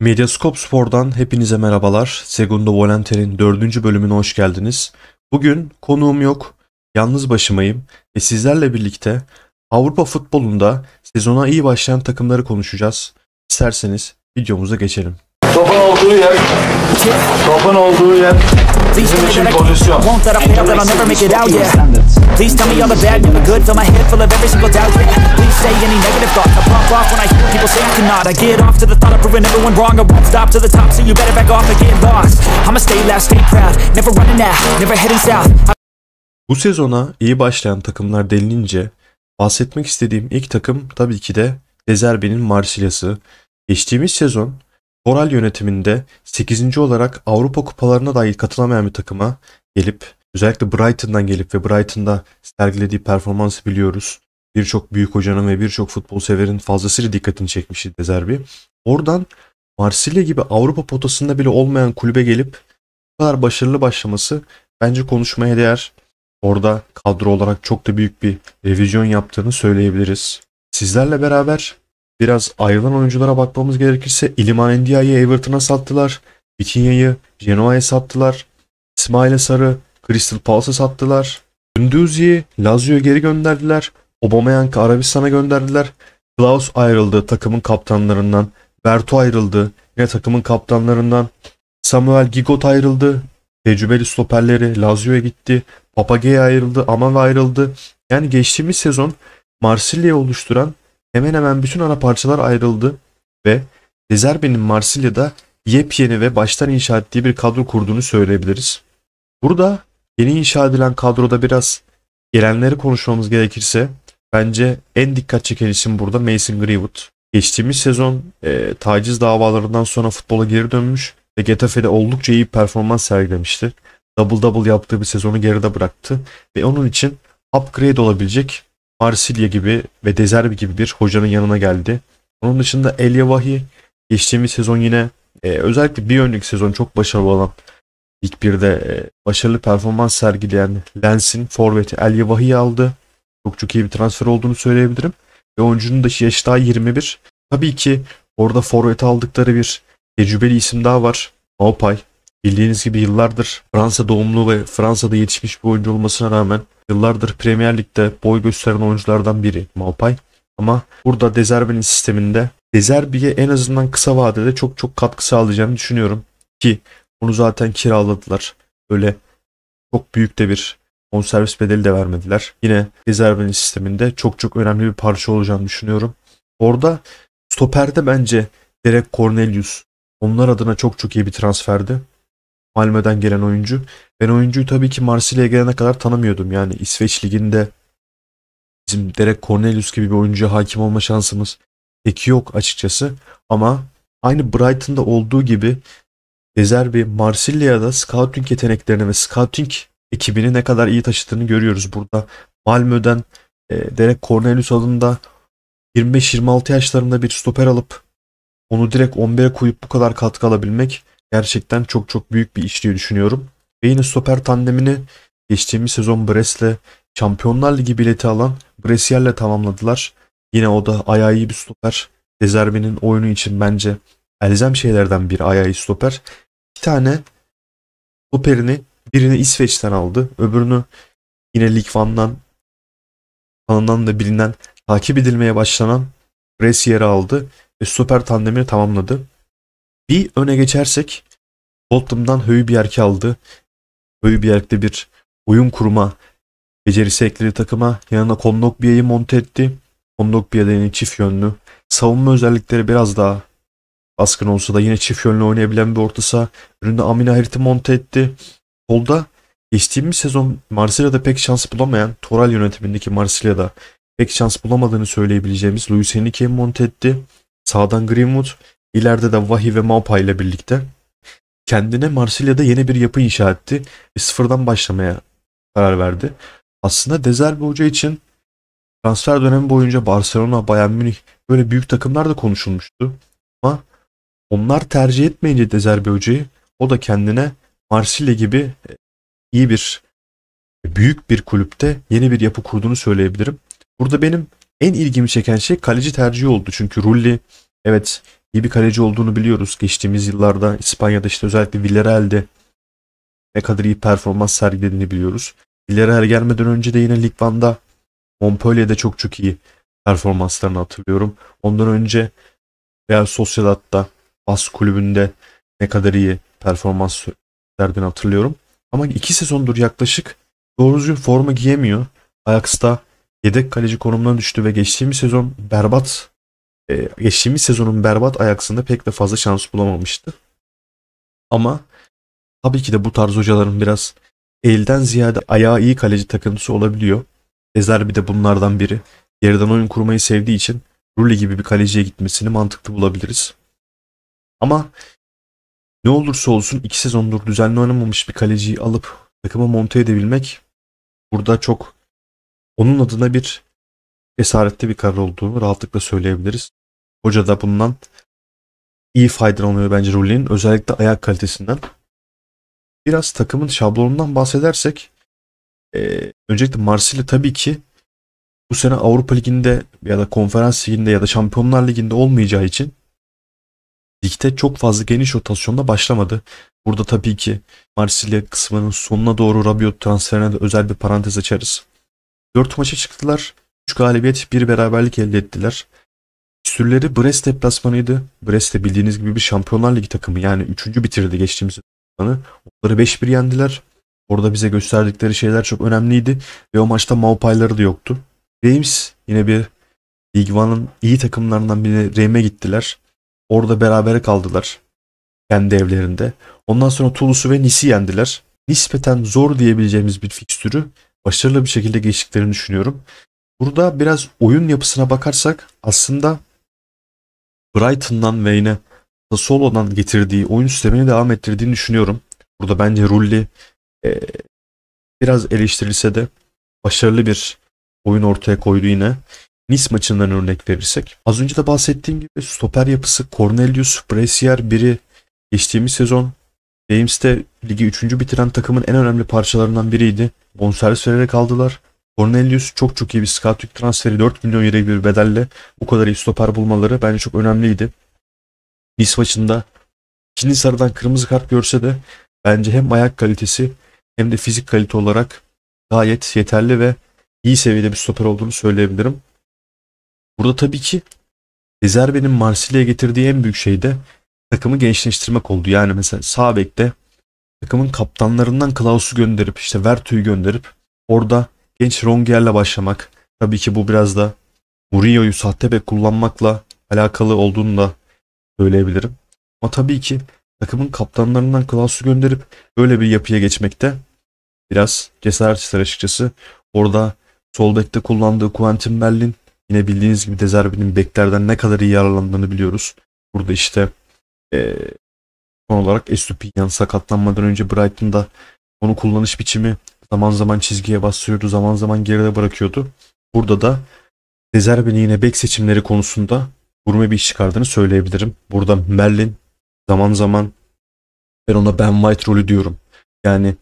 Medyascope Spor'dan hepinize merhabalar. Segundo Volanter'in 4. bölümüne hoş geldiniz. Bugün konuğum yok, yalnız başımayım ve sizlerle birlikte Avrupa futbolunda sezona iyi başlayan takımları konuşacağız. İsterseniz videomuza geçelim. Topun olduğu yer, topun olduğu yer bizim için pozisyon. Bu sezona iyi başlayan takımlar delinince bahsetmek istediğim ilk takım tabii ki de Dezerbe'nin Marsilya'sı. Geçtiğimiz sezon Koral yönetiminde 8. olarak Avrupa kupalarına dahi katılamayan bir takıma gelip özellikle Brighton'dan gelip ve Brighton'da sergilediği performansı biliyoruz. Birçok büyük hocanın ve birçok futbol severin fazlasıyla dikkatini çekmişti De Zerbi. Oradan Marsilya gibi Avrupa potasında bile olmayan kulübe gelip bu kadar başarılı başlaması bence konuşmaya değer. Orada kadro olarak çok da büyük bir revizyon yaptığını söyleyebiliriz. Sizlerle beraber Biraz ayrılan oyunculara bakmamız gerekirse İliman Ndiaye'yi Everton'a sattılar. Bitinya'yı Genoa'ya sattılar. İsmail Sarı Crystal Palace'a sattılar. Gündüz'yi Lazio'ya geri gönderdiler. Aubameyang'ı Arabistan'a gönderdiler. Klaus ayrıldı takımın kaptanlarından. Bertu ayrıldı yine takımın kaptanlarından. Samuel Gigot ayrıldı. Tecrübeli stoperleri Lazio'ya gitti. Papagey ayrıldı. Amav ayrıldı. Yani geçtiğimiz sezon Marsilya'yı oluşturan hemen hemen bütün ana parçalar ayrıldı ve Dezerbe'nin Marsilya'da yepyeni ve baştan inşa ettiği bir kadro kurduğunu söyleyebiliriz. Burada yeni inşa edilen kadroda biraz gelenleri konuşmamız gerekirse bence en dikkat çeken isim burada Mason Greenwood. Geçtiğimiz sezon e, taciz davalarından sonra futbola geri dönmüş ve Getafe'de oldukça iyi performans sergilemişti. Double double yaptığı bir sezonu geride bıraktı ve onun için upgrade olabilecek Marsilya gibi ve Dezerbi gibi bir hocanın yanına geldi. Onun dışında El Yavahi geçtiğimiz sezon yine e, özellikle bir önceki sezon çok başarılı olan ilk birde e, başarılı performans sergileyen Lens'in forveti El Yavahi'yi aldı. Çok çok iyi bir transfer olduğunu söyleyebilirim. Ve oyuncunun da yaşı daha 21. Tabii ki orada forvet aldıkları bir tecrübeli isim daha var. Maupay. Bildiğiniz gibi yıllardır Fransa doğumlu ve Fransa'da yetişmiş bir oyuncu olmasına rağmen yıllardır Premier Lig'de boy gösteren oyunculardan biri Malpay. Ama burada Dezerbi'nin sisteminde Dezerbi'ye en azından kısa vadede çok çok katkı sağlayacağını düşünüyorum. Ki onu zaten kiraladılar. Öyle çok büyük de bir servis bedeli de vermediler. Yine Dezerbi'nin sisteminde çok çok önemli bir parça olacağını düşünüyorum. Orada stoperde bence Derek Cornelius onlar adına çok çok iyi bir transferdi. Malmö'den gelen oyuncu. Ben oyuncuyu tabii ki Marsilya'ya gelene kadar tanımıyordum. Yani İsveç Ligi'nde bizim Derek Cornelius gibi bir oyuncuya hakim olma şansımız pek yok açıkçası. Ama aynı Brighton'da olduğu gibi Dezerbi Marsilya'da scouting yeteneklerini ve scouting ekibini ne kadar iyi taşıdığını görüyoruz. Burada Malmö'den e, Derek Cornelius adında 25-26 yaşlarında bir stoper alıp onu direkt 11'e koyup bu kadar katkı alabilmek gerçekten çok çok büyük bir iş diye düşünüyorum. Ve yine stoper tandemini geçtiğimiz sezon Brest'le Şampiyonlar Ligi bileti alan Bresiyer'le tamamladılar. Yine o da ayağı iyi bir stoper. Dezerbi'nin oyunu için bence elzem şeylerden bir ayağı stoper. İki tane stoperini birini İsveç'ten aldı. Öbürünü yine Lig Van'dan tanınan da bilinen takip edilmeye başlanan Bresiyer'i aldı ve stoper tandemini tamamladı. Bir öne geçersek bir Höyübiyerk'i aldı. Höyübiyerk'te bir bir oyun kurma becerisi ekledi takıma. Yanına Kondokbiye'yi monte etti. Kondokbiye'de yine çift yönlü. Savunma özellikleri biraz daha baskın olsa da yine çift yönlü oynayabilen bir orta saha. Önünde Amina Harit'i monte etti. Kolda geçtiğimiz sezon Marsilya'da pek şans bulamayan Toral yönetimindeki Marsilya'da pek şans bulamadığını söyleyebileceğimiz Luis Enrique'yi monte etti. Sağdan Greenwood, İleride de Vahi ve Maupa ile birlikte kendine Marsilya'da yeni bir yapı inşa etti ve sıfırdan başlamaya karar verdi. Aslında Dezerbi Hoca için transfer dönemi boyunca Barcelona, Bayern Münih böyle büyük takımlar da konuşulmuştu. Ama onlar tercih etmeyince Dezerbi Hoca'yı o da kendine Marsilya gibi e, iyi bir büyük bir kulüpte yeni bir yapı kurduğunu söyleyebilirim. Burada benim en ilgimi çeken şey kaleci tercihi oldu. Çünkü Rulli evet iyi bir kaleci olduğunu biliyoruz. Geçtiğimiz yıllarda İspanya'da işte özellikle Villarreal'de ne kadar iyi performans sergilediğini biliyoruz. Villarreal gelmeden önce de yine Lig Montpellier'de çok çok iyi performanslarını hatırlıyorum. Ondan önce Real Sociedad'da Bas kulübünde ne kadar iyi performans verdiğini hatırlıyorum. Ama iki sezondur yaklaşık doğru düzgün forma giyemiyor. Ajax'ta yedek kaleci konumundan düştü ve geçtiğimiz sezon berbat e, ee, geçtiğimiz sezonun berbat ayaksında pek de fazla şans bulamamıştı. Ama tabii ki de bu tarz hocaların biraz elden ziyade ayağı iyi kaleci takıntısı olabiliyor. Ezerbi de bunlardan biri. Geriden oyun kurmayı sevdiği için Rulli gibi bir kaleciye gitmesini mantıklı bulabiliriz. Ama ne olursa olsun iki sezondur düzenli oynamamış bir kaleciyi alıp takıma monte edebilmek burada çok onun adına bir esaretli bir karar olduğunu rahatlıkla söyleyebiliriz. Hoca da bundan iyi faydalanıyor bence Rulli'nin. Özellikle ayak kalitesinden. Biraz takımın şablonundan bahsedersek e, öncelikle Marsilya tabii ki bu sene Avrupa Ligi'nde ya da Konferans Ligi'nde ya da Şampiyonlar Ligi'nde olmayacağı için ligde çok fazla geniş rotasyonda başlamadı. Burada tabii ki Marsilya kısmının sonuna doğru Rabiot transferine de özel bir parantez açarız. 4 maça çıktılar. 3 galibiyet, 1 beraberlik elde ettiler. Küsürleri Brest deplasmanıydı. de bildiğiniz gibi bir Şampiyonlar Ligi takımı. Yani üçüncü bitirdi geçtiğimiz sezonu. Onları 5-1 yendiler. Orada bize gösterdikleri şeyler çok önemliydi. Ve o maçta Maupayları da yoktu. Reims yine bir League iyi takımlarından birine Reim'e gittiler. Orada berabere kaldılar. Kendi evlerinde. Ondan sonra Toulouse'u ve Nice'i yendiler. Nispeten zor diyebileceğimiz bir fikstürü başarılı bir şekilde geçtiklerini düşünüyorum. Burada biraz oyun yapısına bakarsak aslında Brighton'dan ve yine Sassuolo'dan getirdiği oyun sistemini devam ettirdiğini düşünüyorum. Burada bence Rulli e, biraz eleştirilse de başarılı bir oyun ortaya koydu yine. Nice maçından örnek verirsek. Az önce de bahsettiğim gibi stoper yapısı Cornelius, Bresier biri geçtiğimiz sezon James'te ligi 3. bitiren takımın en önemli parçalarından biriydi. Bonservis vererek aldılar. Cornelius çok çok iyi bir scouting transferi 4 milyon euro bir bedelle bu kadar iyi stoper bulmaları bence çok önemliydi. Nice maçında ikinci sarıdan kırmızı kart görse de bence hem ayak kalitesi hem de fizik kalite olarak gayet yeterli ve iyi seviyede bir stoper olduğunu söyleyebilirim. Burada tabii ki Rezerve'nin Marsilya'ya getirdiği en büyük şey de takımı gençleştirmek oldu. Yani mesela sağ bekte takımın kaptanlarından Klaus'u gönderip işte Vertu'yu gönderip orada genç Rongier'le başlamak. Tabii ki bu biraz da Murillo'yu sahte bek kullanmakla alakalı olduğunu da söyleyebilirim. Ama tabii ki takımın kaptanlarından Klaus'u gönderip böyle bir yapıya geçmekte biraz cesaret ister açıkçası. Orada sol bekte kullandığı Quentin Berlin yine bildiğiniz gibi Dezerbi'nin beklerden ne kadar iyi yararlandığını biliyoruz. Burada işte ee, son olarak Estupiñan sakatlanmadan önce Brighton'da onu kullanış biçimi Zaman zaman çizgiye bastırıyordu, zaman zaman geride bırakıyordu. Burada da Rezerve'nin yine bek seçimleri konusunda gurme bir iş çıkardığını söyleyebilirim. Burada Merlin zaman zaman ben ona Ben White rolü diyorum. Yani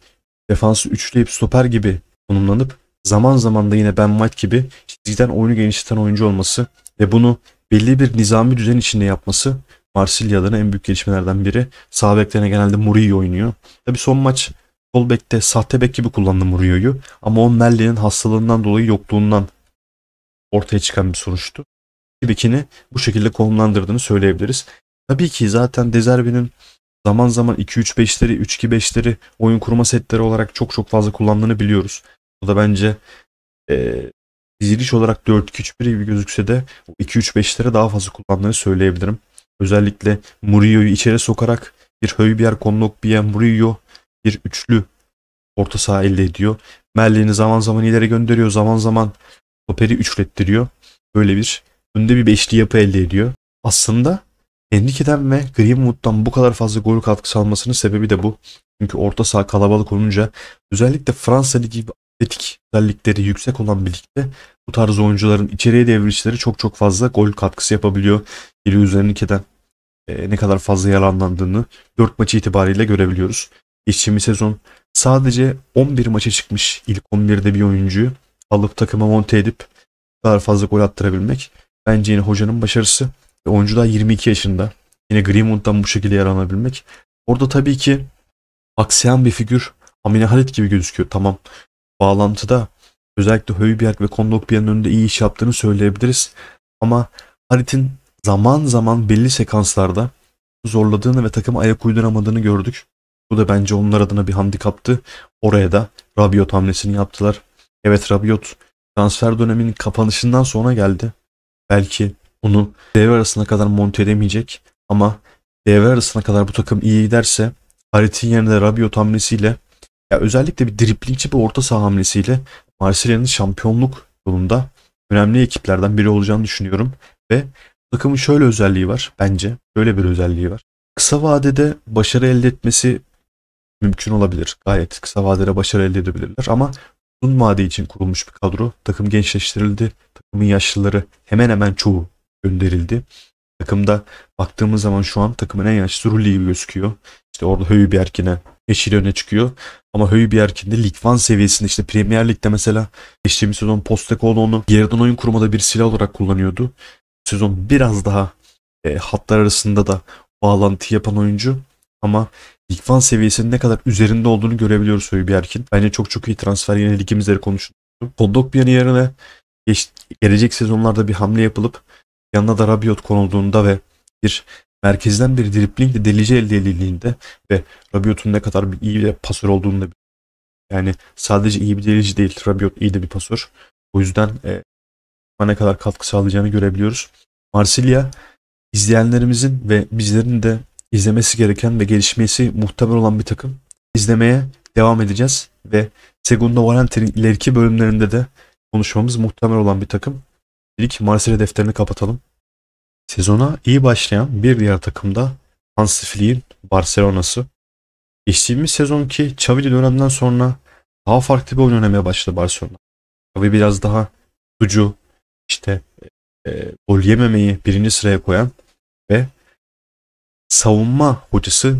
defansı üçleyip stoper gibi konumlanıp zaman zaman da yine Ben White gibi çizgiden oyunu genişleten oyuncu olması ve bunu belli bir nizami düzen içinde yapması Marsilya'ların en büyük gelişmelerden biri. Sağ beklerine genelde Muriyi oynuyor. Tabi son maç sol bekte sahte bek gibi kullandım Mourinho'yu. Ama o Melli'nin hastalığından dolayı yokluğundan ortaya çıkan bir sonuçtu. Bekini bu şekilde konumlandırdığını söyleyebiliriz. Tabii ki zaten Dezerbi'nin zaman zaman 2-3-5'leri, 3-2-5'leri oyun kurma setleri olarak çok çok fazla kullandığını biliyoruz. Bu da bence e, diziliş olarak 4-2-3-1 gibi gözükse de 2-3-5'lere daha fazla kullandığını söyleyebilirim. Özellikle Murillo'yu içeri sokarak bir Höybier, Konlokbiye, Murillo bir üçlü orta saha elde ediyor. Merlin'i zaman zaman ileri gönderiyor. Zaman zaman Hopper'i üçlettiriyor. Böyle bir önde bir beşli yapı elde ediyor. Aslında Enrique'den ve Greenwood'dan bu kadar fazla gol katkısı almasının sebebi de bu. Çünkü orta saha kalabalık olunca özellikle Fransa Ligi gibi atletik özellikleri yüksek olan birlikte bu tarz oyuncuların içeriye devrilişleri çok çok fazla gol katkısı yapabiliyor. Yeri üzerindekiden e, ne kadar fazla yararlandığını 4 maçı itibariyle görebiliyoruz. Geçtiğimiz sezon sadece 11 maça çıkmış ilk 11'de bir oyuncuyu alıp takıma monte edip daha fazla gol attırabilmek bence yine hocanın başarısı. Ve oyuncu da 22 yaşında. Yine Greenwood'dan bu şekilde yararlanabilmek. Orada tabii ki aksayan bir figür Amine Halit gibi gözüküyor. Tamam bağlantıda özellikle Höyberg ve Kondokbia'nın önünde iyi iş yaptığını söyleyebiliriz. Ama Halit'in zaman zaman belli sekanslarda zorladığını ve takım ayak uyduramadığını gördük. Bu da bence onlar adına bir handikaptı. Oraya da Rabiot hamlesini yaptılar. Evet Rabiot transfer döneminin kapanışından sonra geldi. Belki onu devre arasına kadar monte edemeyecek ama devre arasına kadar bu takım iyi giderse Harit'in yerine Rabiot hamlesiyle ya özellikle bir driplingçi bir orta saha hamlesiyle Marsilya'nın şampiyonluk yolunda önemli ekiplerden biri olacağını düşünüyorum ve takımın şöyle özelliği var bence. Böyle bir özelliği var. Kısa vadede başarı elde etmesi mümkün olabilir. Gayet kısa vadede başarı elde edebilirler ama uzun vade için kurulmuş bir kadro. Takım gençleştirildi. Takımın yaşlıları hemen hemen çoğu gönderildi. Takımda baktığımız zaman şu an takımın en yaşlı Rulli gibi gözüküyor. İşte orada bir erkine eşiyle öne çıkıyor. Ama Höyübjerkin de Lig 1 seviyesinde işte Premier Lig'de mesela geçtiğimiz sezon Postecoglou onu yarıdan oyun kurmada bir silah olarak kullanıyordu. Sezon biraz daha e, hatlar arasında da bağlantı yapan oyuncu ama Lig Van seviyesinin ne kadar üzerinde olduğunu görebiliyoruz Höybi Erkin. Bence çok çok iyi transfer yine ligimizde konuşuldu. Kondokbia'nın yerine geç, gelecek sezonlarda bir hamle yapılıp yanına da Rabiot konulduğunda ve bir merkezden bir driplingle delici elde edildiğinde ve Rabiot'un ne kadar bir iyi bir pasör olduğunu da yani sadece iyi bir delici değil Rabiot iyi de bir pasör. O yüzden e, ne kadar katkı sağlayacağını görebiliyoruz. Marsilya izleyenlerimizin ve bizlerin de izlemesi gereken ve gelişmesi muhtemel olan bir takım izlemeye devam edeceğiz ve Segundo Valentin'in ileriki bölümlerinde de konuşmamız muhtemel olan bir takım. İlk Marsilya defterini kapatalım. Sezona iyi başlayan bir diğer takım da Hansi Flick'in Barcelona'sı. Geçtiğimiz sezonki Xavi'li dönemden sonra daha farklı bir oyun oynamaya başladı Barcelona. Xavi biraz daha tucu, işte e, e, gol yememeyi birinci sıraya koyan ve savunma hocası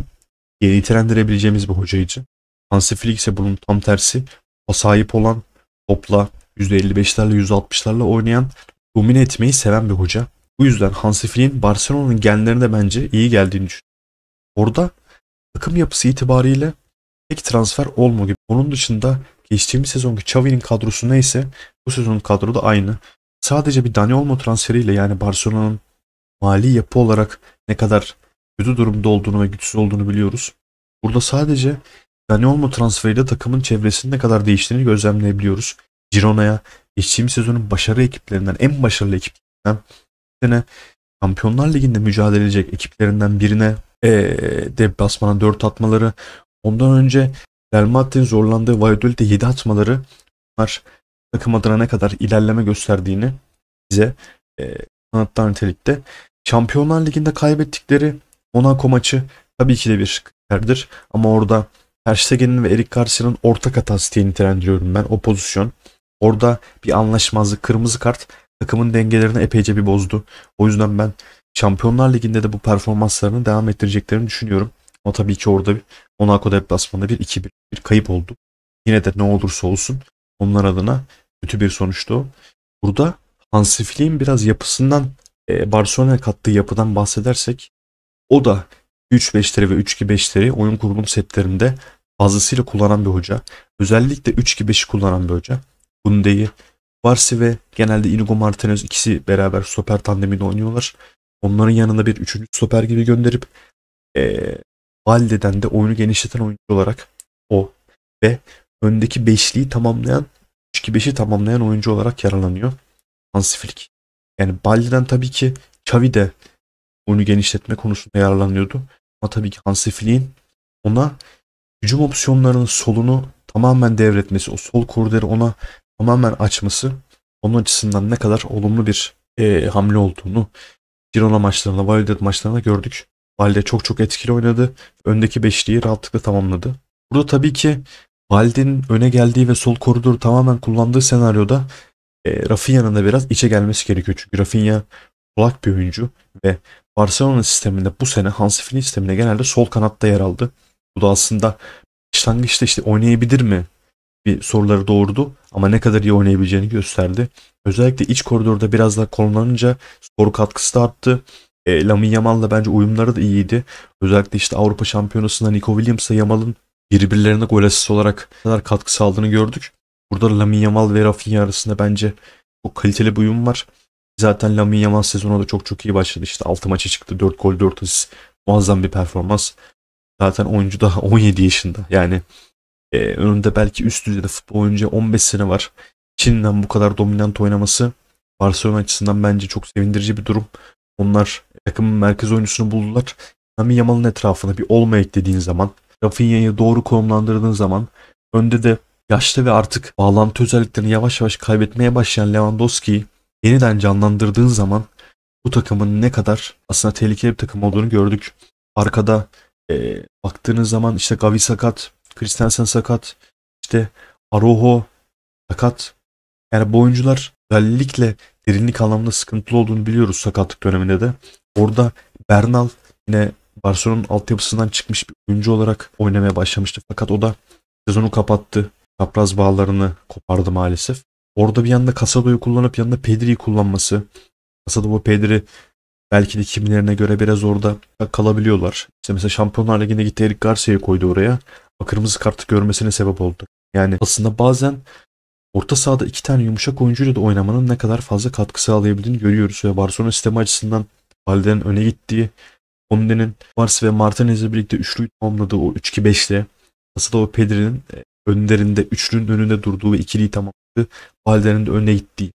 diye nitelendirebileceğimiz bir hocaydı. Hansi Flick ise bunun tam tersi. O sahip olan topla %55'lerle %60'larla oynayan, domine etmeyi seven bir hoca. Bu yüzden Hansi Flick'in Barcelona'nın genlerinde bence iyi geldiğini düşünüyorum. Orada takım yapısı itibariyle tek transfer olma gibi. Onun dışında geçtiğimiz sezonki Xavi'nin kadrosu neyse bu sezonun kadro da aynı. Sadece bir Dani Olmo transferiyle yani Barcelona'nın mali yapı olarak ne kadar kötü durumda olduğunu ve güçsüz olduğunu biliyoruz. Burada sadece Daniolmo transferiyle takımın çevresinin ne kadar değiştiğini gözlemleyebiliyoruz. Girona'ya geçtiğimiz sezonun başarı ekiplerinden, en başarılı ekiplerinden sene Şampiyonlar Ligi'nde mücadele edecek ekiplerinden birine ee, deplasmana 4 atmaları, ondan önce Real Madrid'in zorlandığı Valladolid'e 7 atmaları var. takım adına ne kadar ilerleme gösterdiğini bize e, anlattılar nitelikte. Şampiyonlar Ligi'nde kaybettikleri Monaco maçı tabii ki de bir kriterdir. Ama orada Terstegen'in ve Erik Garcia'nın ortak hatası diye nitelendiriyorum ben o pozisyon. Orada bir anlaşmazlık kırmızı kart takımın dengelerini epeyce bir bozdu. O yüzden ben Şampiyonlar Ligi'nde de bu performanslarını devam ettireceklerini düşünüyorum. Ama tabii ki orada bir Monaco deplasmanında bir 2-1 bir kayıp oldu. Yine de ne olursa olsun onlar adına kötü bir sonuçtu. Burada Hansi Flick'in biraz yapısından e, Barcelona'ya kattığı yapıdan bahsedersek o da 3-5'leri ve 3-2-5'leri oyun kurulum setlerinde fazlasıyla kullanan bir hoca. Özellikle 3-2-5'i kullanan bir hoca. Bunde'yi, Varsi ve genelde Inigo Martinez ikisi beraber stoper tandemini oynuyorlar. Onların yanında bir üçüncü stoper gibi gönderip ee, Valde'den de oyunu genişleten oyuncu olarak o ve öndeki beşliği tamamlayan 3-2-5'i tamamlayan oyuncu olarak yaralanıyor. Hansi Flick. Yani Baldi'den tabii ki Xavi de oyunu genişletme konusunda yararlanıyordu. Ama tabii ki Hansi Flick'in ona hücum opsiyonlarının solunu tamamen devretmesi, o sol koridoru ona tamamen açması onun açısından ne kadar olumlu bir e, hamle olduğunu Girona maçlarında, Valladolid maçlarında gördük. Valde çok çok etkili oynadı. Öndeki beşliği rahatlıkla tamamladı. Burada tabii ki Valde'nin öne geldiği ve sol koridoru tamamen kullandığı senaryoda e, Rafinha'nın da biraz içe gelmesi gerekiyor. Çünkü Rafinha kulak bir oyuncu ve Barcelona sisteminde bu sene Hansi Flick sisteminde genelde sol kanatta yer aldı. Bu da aslında başlangıçta işte oynayabilir mi bir soruları doğurdu ama ne kadar iyi oynayabileceğini gösterdi. Özellikle iç koridorda biraz daha konumlanınca skor katkısı da arttı. E, Lamin Yamal'la bence uyumları da iyiydi. Özellikle işte Avrupa Şampiyonası'nda Nico Williams'la Yamal'ın birbirlerine gol asist olarak kadar katkı sağladığını gördük. Burada Lamin Yamal ve Rafinha arasında bence çok kaliteli bir uyum var. Zaten Lamine Yaman sezonu da çok çok iyi başladı. İşte 6 maça çıktı. 4 gol 4 asist. Muazzam bir performans. Zaten oyuncu da 17 yaşında. Yani e, önünde belki üst düzeyde futbol oyuncu 15 sene var. Çin'den bu kadar dominant oynaması Barcelona açısından bence çok sevindirici bir durum. Onlar takımın merkez oyuncusunu buldular. Nami Yaman'ın etrafına bir olma eklediğin zaman, Rafinha'yı doğru konumlandırdığın zaman, önde de yaşlı ve artık bağlantı özelliklerini yavaş yavaş kaybetmeye başlayan Lewandowski'yi yeniden canlandırdığın zaman bu takımın ne kadar aslında tehlikeli bir takım olduğunu gördük. Arkada e, baktığınız zaman işte Gavi sakat, Christensen sakat, işte Aroho sakat. Yani bu oyuncular özellikle derinlik anlamında sıkıntılı olduğunu biliyoruz sakatlık döneminde de. Orada Bernal yine Barcelona'nın altyapısından çıkmış bir oyuncu olarak oynamaya başlamıştı. Fakat o da sezonu kapattı. Kapraz bağlarını kopardı maalesef. Orada bir yanda Casado'yu kullanıp yanında Pedri'yi kullanması. Casado bu Pedri belki de kimlerine göre biraz orada kalabiliyorlar. İşte mesela Şampiyonlar Ligi'ne gitti Eric Garcia'yı koydu oraya. O kırmızı kartı görmesine sebep oldu. Yani aslında bazen orta sahada iki tane yumuşak oyuncuyla da oynamanın ne kadar fazla katkı sağlayabildiğini görüyoruz. Ve Barcelona sistemi açısından Valde'nin öne gittiği, Conde'nin Mars ve Martinez'le birlikte üçlüyü tamamladığı o 3-2-5'te aslında o Pedri'nin e, önlerinde, üçlünün önünde durduğu ve ikiliyi tamamladığı hallerinin de önüne gittiği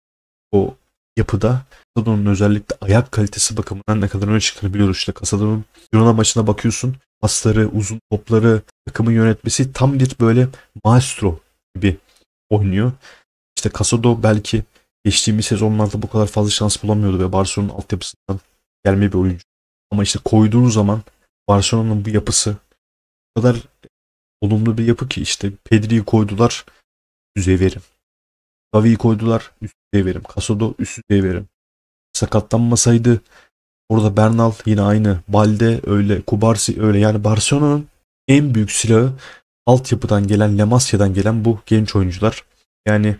o yapıda Casado'nun özellikle ayak kalitesi bakımından ne kadar öne çıkarabiliyoruz. İşte Casado'nun Girona maçına bakıyorsun pasları, uzun topları, takımın yönetmesi tam bir böyle maestro gibi oynuyor. İşte Casado belki geçtiğimiz sezonlarda bu kadar fazla şans bulamıyordu ve Barcelona'nın altyapısından gelme bir oyuncu. Ama işte koyduğun zaman Barcelona'nın bu yapısı o kadar olumlu bir yapı ki işte Pedri'yi koydular düzey verim. Gavi'yi koydular. Üst düzey verim. Kasodo üst düzey verim. Sakatlanmasaydı orada Bernal yine aynı. Balde öyle. Kubarsi öyle. Yani Barcelona'nın en büyük silahı altyapıdan gelen, Lemasya'dan gelen bu genç oyuncular. Yani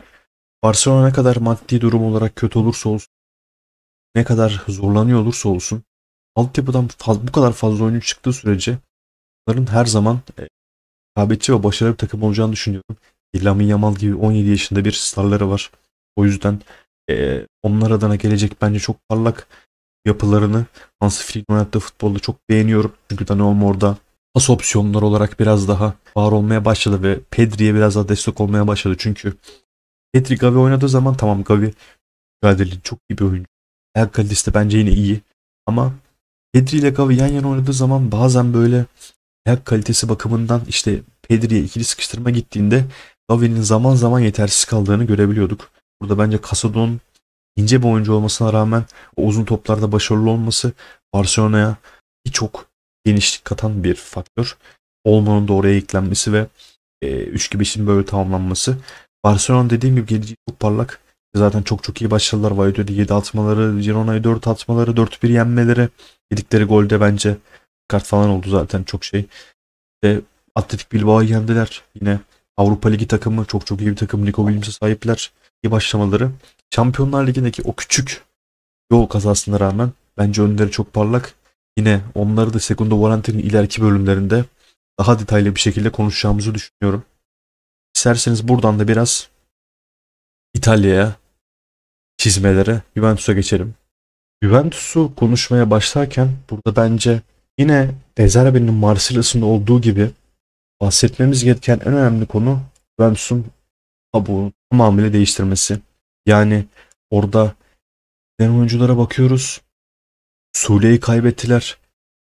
Barcelona ne kadar maddi durum olarak kötü olursa olsun, ne kadar zorlanıyor olursa olsun, altyapıdan bu kadar fazla oyuncu çıktığı sürece bunların her zaman e, rekabetçi ve başarılı bir takım olacağını düşünüyorum. Lamin Yamal gibi 17 yaşında bir starları var. O yüzden e, onlar adına gelecek bence çok parlak yapılarını Hansi Flick oynattığı futbolda çok beğeniyorum. Çünkü Daniel orada pas opsiyonlar olarak biraz daha var olmaya başladı ve Pedri'ye biraz daha destek olmaya başladı. Çünkü Pedri Gavi oynadığı zaman tamam Gavi mücadeleli çok iyi bir oyuncu. Ayak kalitesi de bence yine iyi. Ama Pedri ile Gavi yan yana oynadığı zaman bazen böyle ayak kalitesi bakımından işte Pedri'ye ikili sıkıştırma gittiğinde Gavi'nin zaman zaman yetersiz kaldığını görebiliyorduk. Burada bence Casado'nun ince bir oyuncu olmasına rağmen o uzun toplarda başarılı olması Barcelona'ya birçok genişlik katan bir faktör. Olmanın da oraya eklenmesi ve e, 3 gibi işin böyle tamamlanması. Barcelona dediğim gibi geleceği çok parlak. Zaten çok çok iyi başladılar. Valladolid'e 7 atmaları, Girona'yı 4 atmaları, 4-1 yenmeleri. Yedikleri golde bence kart falan oldu zaten çok şey. Ve Atletik Bilbao'yu yendiler. Yine Avrupa Ligi takımı çok çok iyi bir takım. Nico Williams'e sahipler. İyi başlamaları. Şampiyonlar Ligi'ndeki o küçük yol kazasına rağmen bence önleri çok parlak. Yine onları da Segundo Valentin'in ileriki bölümlerinde daha detaylı bir şekilde konuşacağımızı düşünüyorum. İsterseniz buradan da biraz İtalya'ya çizmelere Juventus'a geçelim. Juventus'u konuşmaya başlarken burada bence yine Dezerbe'nin Marsilya'sında olduğu gibi bahsetmemiz gereken en önemli konu Rams'un tabuğunu tamamıyla değiştirmesi. Yani orada giden oyunculara bakıyoruz. Sule'yi kaybettiler.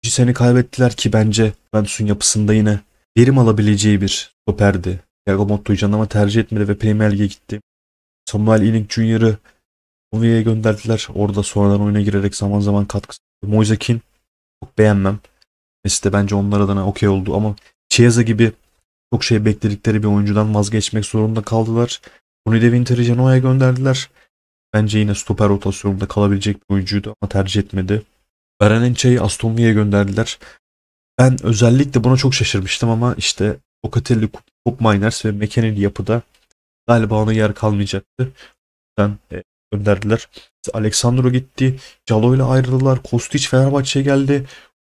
Ciseni kaybettiler ki bence Rams'un yapısında yine verim alabileceği bir stoperdi. Thiago canama tercih etmedi ve Premier Lig'e gitti. Samuel Inning Junior'ı Novia'ya gönderdiler. Orada sonradan oyuna girerek zaman zaman katkı. Moise Kean çok beğenmem. Messi de bence onlar adına okey oldu ama Chiesa gibi çok şey bekledikleri bir oyuncudan vazgeçmek zorunda kaldılar. Bunu de Winter'i Genoa'ya gönderdiler. Bence yine stoper rotasyonunda kalabilecek bir oyuncuydu ama tercih etmedi. Berenençe'yi Aston Villa'ya gönderdiler. Ben özellikle buna çok şaşırmıştım ama işte Locatelli, Cup Miners ve McKennedy yapıda galiba ona yer kalmayacaktı. Ben e, gönderdiler. Alexandro gitti. Calo ile ayrıldılar. Kostic Fenerbahçe'ye geldi.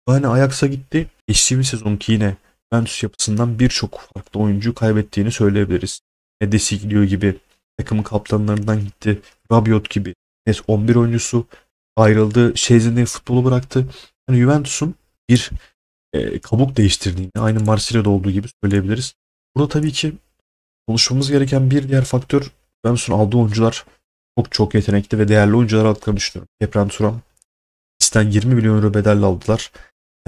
Yani Ajax'a gitti. Geçtiğimiz sezonki yine Juventus yapısından birçok farklı oyuncu kaybettiğini söyleyebiliriz. Ne Desiglio gibi takımın kaptanlarından gitti. Rabiot gibi net 11 oyuncusu ayrıldı. Şezini futbolu bıraktı. Yani Juventus'un bir e, kabuk değiştirdiğini aynı Marsilya'da olduğu gibi söyleyebiliriz. Burada tabii ki konuşmamız gereken bir diğer faktör Juventus'un aldığı oyuncular çok çok yetenekli ve değerli oyuncular aldıklarını düşünüyorum. Kepren Turan X'den 20 milyon euro bedelli aldılar.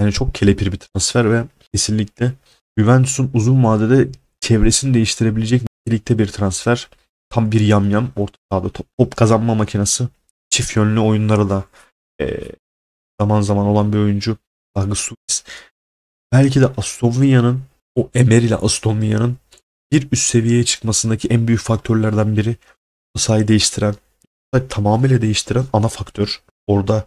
Yani çok kelepir bir transfer ve Kesinlikle. Juventus'un uzun vadede çevresini değiştirebilecek nitelikte bir transfer. Tam bir yamyam orta sahada top, top kazanma makinesi. Çift yönlü oyunlara da e, zaman zaman olan bir oyuncu. Lagusuis. Belki de Aston Villa'nın o Emer ile Aston Villa'nın bir üst seviyeye çıkmasındaki en büyük faktörlerden biri sahayı değiştiren, sahayı tamamıyla değiştiren ana faktör. Orada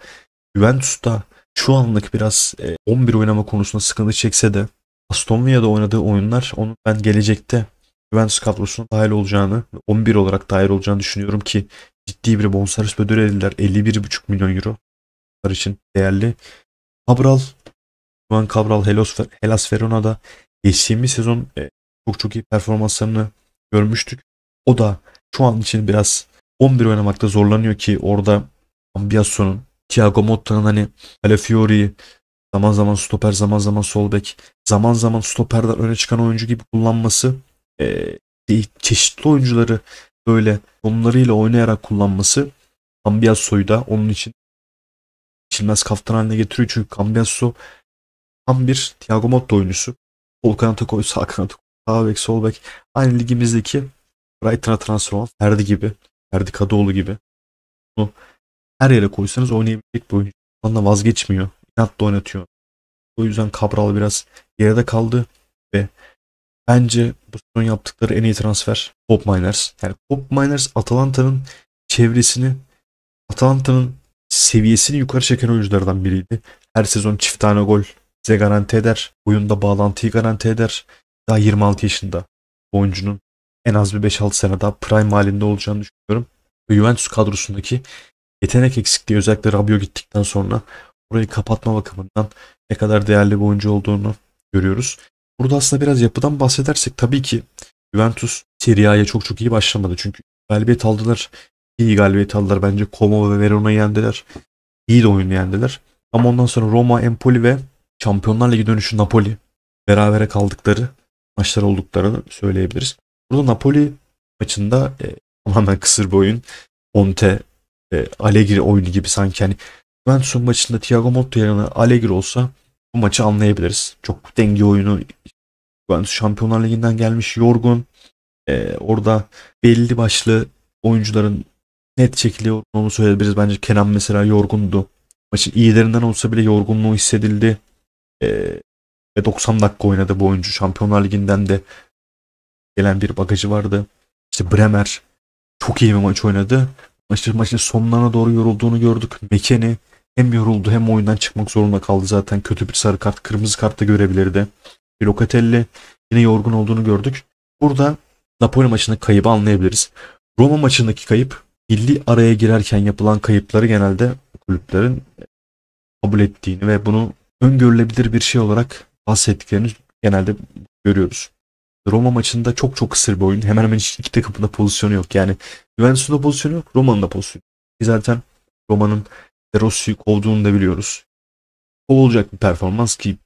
Juventus'ta şu anlık biraz 11 e, oynama konusunda sıkıntı çekse de Aston Villa'da oynadığı oyunlar onun ben gelecekte Juventus kadrosuna dahil olacağını 11 olarak dahil olacağını düşünüyorum ki ciddi bir bonservis ödül edildiler. 51,5 milyon euro için değerli. Cabral, Juan Cabral Helos, Helas Verona'da geçtiğimiz sezon e, çok çok iyi performanslarını görmüştük. O da şu an için biraz 11 oynamakta zorlanıyor ki orada Ambiaso'nun Thiago Motta'nın hani Calafiori'yi zaman zaman stoper zaman zaman sol bek zaman zaman stoperden öne çıkan oyuncu gibi kullanması e, çeşitli oyuncuları böyle onlarıyla oynayarak kullanması Cambiasso'yu da onun için geçilmez kaftan haline getiriyor. Çünkü Cambiasso tam bir Thiago Motta oyuncusu. Sol kanata koy, sağ kanata koy, sağ bek, sol bek. Aynı ligimizdeki Brighton'a transfer olan Ferdi gibi. Ferdi Kadıoğlu gibi. Bunu her yere koysanız oynayabilecek bir oyuncu. Ondan vazgeçmiyor. da oynatıyor. O yüzden Cabral biraz geride kaldı ve bence bu sezon yaptıkları en iyi transfer pop Miners. Yani pop Miners Atalanta'nın çevresini Atalanta'nın seviyesini yukarı çeken oyunculardan biriydi. Her sezon çift tane gol bize garanti eder. Oyunda bağlantıyı garanti eder. Daha 26 yaşında bu oyuncunun en az bir 5-6 sene daha prime halinde olacağını düşünüyorum. Juventus kadrosundaki yetenek eksikliği özellikle Rabio gittikten sonra orayı kapatma bakımından ne kadar değerli bir oyuncu olduğunu görüyoruz. Burada aslında biraz yapıdan bahsedersek tabii ki Juventus Serie A'ya çok çok iyi başlamadı. Çünkü galibiyet aldılar. İyi galibiyet aldılar. Bence Como ve Verona'yı yendiler. İyi de oyunu yendiler. Ama ondan sonra Roma, Empoli ve Şampiyonlar Ligi dönüşü Napoli berabere kaldıkları maçlar olduklarını söyleyebiliriz. Burada Napoli maçında e, tamamen kısır bir oyun. Conte e, Allegri oyunu gibi sanki hani Juventus'un maçında Thiago Motta yerine Allegri olsa bu maçı anlayabiliriz. Çok denge oyunu Juventus Şampiyonlar Ligi'nden gelmiş yorgun. E, orada belli başlı oyuncuların net şekilde yorgun onu söyleyebiliriz. Bence Kenan mesela yorgundu. Maçın iyilerinden olsa bile yorgunluğu hissedildi. E, ve 90 dakika oynadı bu oyuncu. Şampiyonlar Ligi'nden de gelen bir bagajı vardı. İşte Bremer çok iyi bir maç oynadı. Maçın maçın sonlarına doğru yorulduğunu gördük. Mekeni hem yoruldu hem oyundan çıkmak zorunda kaldı zaten. Kötü bir sarı kart, kırmızı kart da görebilirdi. Locatelli yine yorgun olduğunu gördük. Burada Napoli maçındaki kaybı anlayabiliriz. Roma maçındaki kayıp milli araya girerken yapılan kayıpları genelde kulüplerin e, kabul ettiğini ve bunu öngörülebilir bir şey olarak bahsettiklerini genelde görüyoruz. Roma maçında çok çok kısır bir oyun. Hemen hemen iki takımında pozisyonu yok. Yani Juventus'un da pozisyonu yok. Roma'nın da pozisyonu yok. zaten Roma'nın De Rossi'yi kovduğunu da biliyoruz. Kovulacak bir performans ki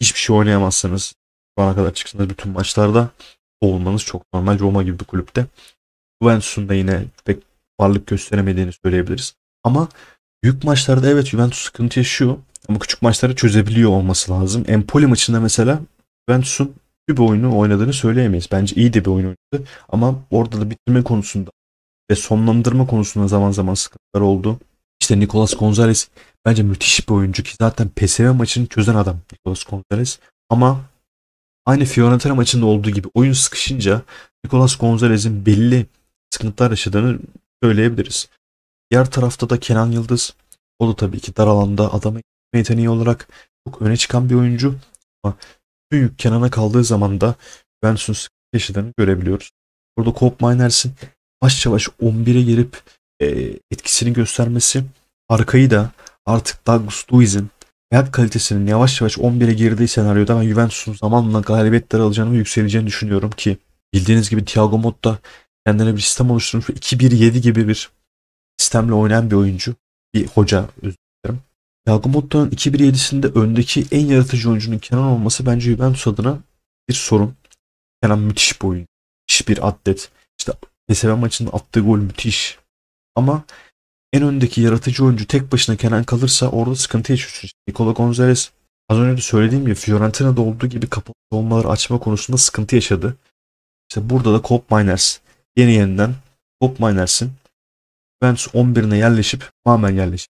hiçbir şey oynayamazsanız şu ana kadar çıksanız bütün maçlarda kovulmanız çok normal Roma gibi bir kulüpte. Juventus'un da yine pek varlık gösteremediğini söyleyebiliriz. Ama büyük maçlarda evet Juventus sıkıntı yaşıyor. Ama küçük maçları çözebiliyor olması lazım. Empoli maçında mesela Juventus'un bir oyunu oynadığını söyleyemeyiz. Bence iyi de bir oyun oynadı ama orada da bitirme konusunda ve sonlandırma konusunda zaman zaman sıkıntılar oldu. İşte Nicolas Gonzalez bence müthiş bir oyuncu ki zaten PSV maçını çözen adam Nicolas Gonzalez. Ama aynı Fiorentina maçında olduğu gibi oyun sıkışınca Nicolas Gonzalez'in belli sıkıntılar yaşadığını söyleyebiliriz. Diğer tarafta da Kenan Yıldız. O da tabii ki dar alanda adamı yeteneği olarak çok öne çıkan bir oyuncu. Ama büyük Kenana kaldığı zaman da Juventus'un yaşadığını görebiliyoruz. Burada Coop Miners'in yavaş yavaş 11'e girip e, etkisini göstermesi arkayı da artık Douglas Luiz'in hayat kalitesinin yavaş yavaş 11'e girdiği senaryoda ben Juventus'un zamanla galibiyetler alacağını ve yükseleceğini düşünüyorum ki bildiğiniz gibi Thiago Motta kendine bir sistem oluşturmuş 2-1-7 gibi bir sistemle oynayan bir oyuncu, bir hoca Yagumotto'nun 2-1-7'sinde öndeki en yaratıcı oyuncunun Kenan olması bence Juventus adına bir sorun. Kenan müthiş bir oyuncu. Müthiş bir atlet. İşte PSV maçında attığı gol müthiş. Ama en öndeki yaratıcı oyuncu tek başına Kenan kalırsa orada sıkıntı yaşıyorsunuz. Nikola Gonzalez az önce de söylediğim gibi Fiorentina'da olduğu gibi kapalı olmaları açma konusunda sıkıntı yaşadı. İşte burada da Kop Miners yeni yeniden Kop Miners'in Juventus 11'ine yerleşip tamamen yerleşip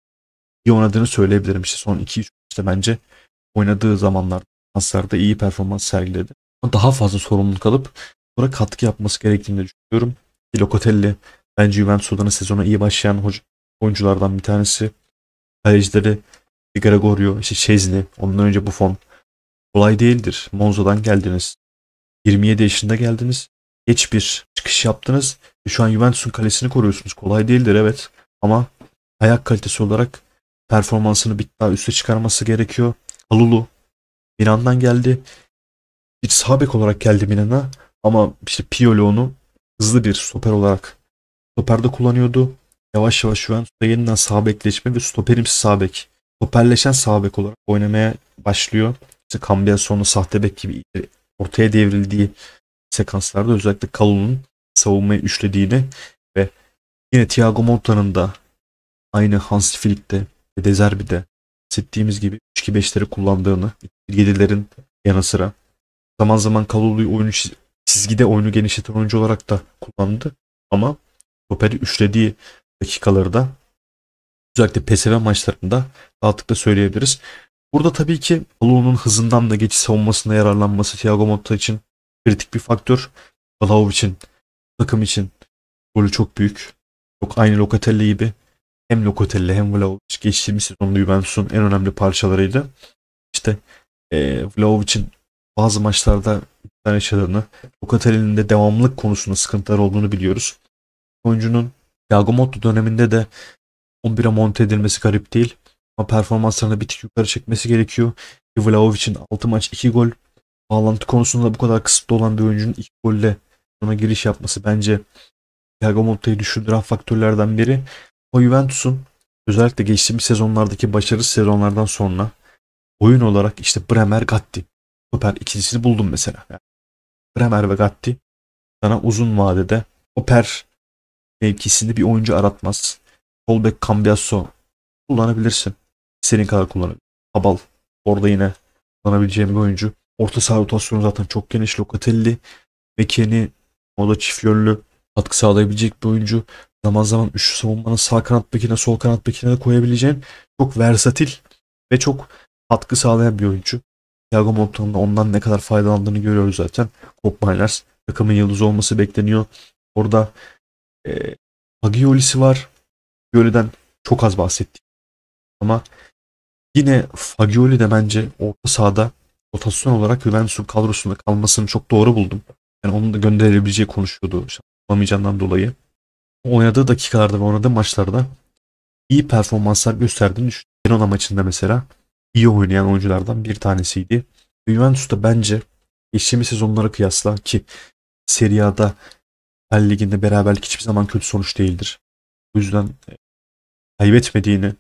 iyi oynadığını söyleyebilirim. İşte son 2-3 işte bence oynadığı zamanlar paslarda iyi performans sergiledi. Ama daha fazla sorumluluk alıp sonra katkı yapması gerektiğini düşünüyorum. Locotelli bence Juventus odana sezona iyi başlayan oyunculardan bir tanesi. Kalecileri Gregorio, işte Şezli, ondan önce Buffon. Kolay değildir. Monzo'dan geldiniz. 27 yaşında geldiniz. Geç bir çıkış yaptınız. Şu an Juventus'un kalesini koruyorsunuz. Kolay değildir evet. Ama ayak kalitesi olarak performansını bir daha üste çıkarması gerekiyor. Kalulu Milan'dan geldi. Bir sabek olarak geldi Milan'a ama işte Pioli onu hızlı bir stoper olarak stoperde kullanıyordu. Yavaş yavaş şu an yeniden sabekleşme ve stoperimsi sabek, bek. Stoperleşen sağ olarak oynamaya başlıyor. İşte Cambiaso'nun sahte bek gibi ortaya devrildiği sekanslarda özellikle Kalulu'nun savunmayı üçlediğini ve yine Thiago Monta'nın da aynı Hans Flick'te ve Dezerbi'de hissettiğimiz gibi 3-2-5'leri kullandığını, 7'lerin yanı sıra zaman zaman Kalulu'yu oyunu çizgide oyunu genişleten oyuncu olarak da kullandı. Ama Toperi üçlediği dakikaları da özellikle PSV maçlarında rahatlıkla söyleyebiliriz. Burada tabii ki Kalulu'nun hızından da geçiş savunmasına yararlanması Thiago Motta için kritik bir faktör. Balao için, takım için rolü çok büyük. Çok aynı Locatelli gibi hem Locatelli hem Vlaovic geçtiğimiz sezonda Juventus'un en önemli parçalarıydı. İşte e, Vlaovic'in bazı maçlarda yaşadığını, Locatelli'nin de devamlılık konusunda sıkıntılar olduğunu biliyoruz. Oyuncunun Thiago Motta döneminde de 11'e monte edilmesi garip değil. Ama performanslarını bir tık yukarı çekmesi gerekiyor. Vlaovic'in 6 maç 2 gol bağlantı konusunda bu kadar kısıtlı olan bir oyuncunun 2 golle ona giriş yapması bence Thiago Motta'yı düşürdüren faktörlerden biri. Ama Juventus'un özellikle geçtiğimiz sezonlardaki başarılı sezonlardan sonra oyun olarak işte Bremer Gatti. Süper ikincisini buldum mesela. Yani Bremer ve Gatti sana uzun vadede oper mevkisinde bir oyuncu aratmaz. Solbek Cambiasso kullanabilirsin. Senin kadar kullanabilirsin. Abal orada yine kullanabileceğim bir oyuncu. Orta saha rotasyonu zaten çok geniş. Locatelli, Mekeni, o da çift yönlü katkı sağlayabilecek bir oyuncu zaman zaman üçlü savunmanın sağ kanat bekine sol kanat bekine de koyabileceğin çok versatil ve çok katkı sağlayan bir oyuncu. Thiago Montana'nın ondan ne kadar faydalandığını görüyoruz zaten. Bob Miners takımın yıldızı olması bekleniyor. Orada e, Fagiolis'i var. Gölü'den çok az bahsettik. Ama yine Fagioli de bence orta sahada rotasyon olarak Juventus'un kadrosunda kalmasını çok doğru buldum. Yani onu da gönderilebileceği konuşuyordu. İşte, dolayı oynadığı dakikalarda ve oynadığı maçlarda iyi performanslar gösterdiğini düşünüyorum. Girona maçında mesela iyi oynayan oyunculardan bir tanesiydi. Juventus'ta bence geçtiğimiz sezonlara kıyasla ki Serie A'da Hal Ligi'nde beraberlik hiçbir zaman kötü sonuç değildir. O yüzden e, kaybetmediğini,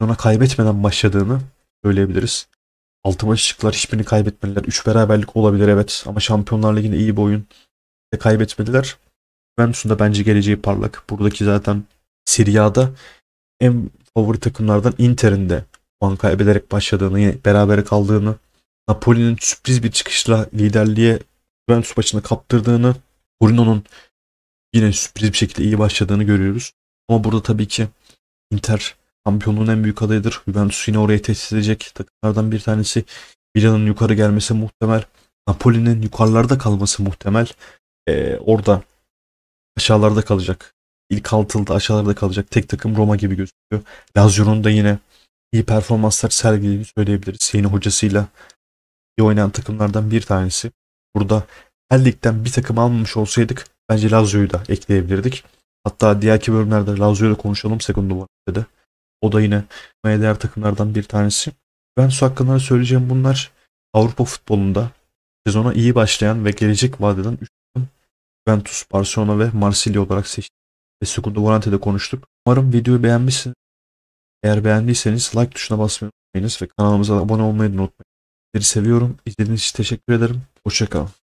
ona kaybetmeden başladığını söyleyebiliriz. Altı maç çıktılar, hiçbirini kaybetmediler. Üç beraberlik olabilir evet ama Şampiyonlar Ligi'nde iyi bir oyun ve kaybetmediler. Juventus'un da bence geleceği parlak. Buradaki zaten Serie A'da en favori takımlardan Inter'in de puan kaybederek başladığını, beraber kaldığını, Napoli'nin sürpriz bir çıkışla liderliğe Juventus başına kaptırdığını, Torino'nun yine sürpriz bir şekilde iyi başladığını görüyoruz. Ama burada tabii ki Inter şampiyonluğun en büyük adayıdır. Juventus yine oraya tesis edecek takımlardan bir tanesi. Milan'ın yukarı gelmesi muhtemel. Napoli'nin yukarılarda kalması muhtemel. Ee, orada aşağılarda kalacak. İlk altılıda aşağılarda kalacak tek takım Roma gibi gözüküyor. Lazio'nun da yine iyi performanslar sergilediğini söyleyebiliriz. Yeni hocasıyla iyi oynayan takımlardan bir tanesi. Burada her ligden bir takım almamış olsaydık bence Lazio'yu da ekleyebilirdik. Hatta diğerki bölümlerde Lazio'yu da konuşalım Segundo de. O da yine değer takımlardan bir tanesi. Ben su hakkında söyleyeceğim bunlar Avrupa futbolunda sezona iyi başlayan ve gelecek vadeden 3 Juventus, Barcelona ve Marsilya olarak seçti. Ve Secundo Volante'de konuştuk. Umarım videoyu beğenmişsiniz. Eğer beğendiyseniz like tuşuna basmayı unutmayınız ve kanalımıza abone olmayı unutmayın. Sizleri seviyorum. İzlediğiniz için teşekkür ederim. Hoşçakalın.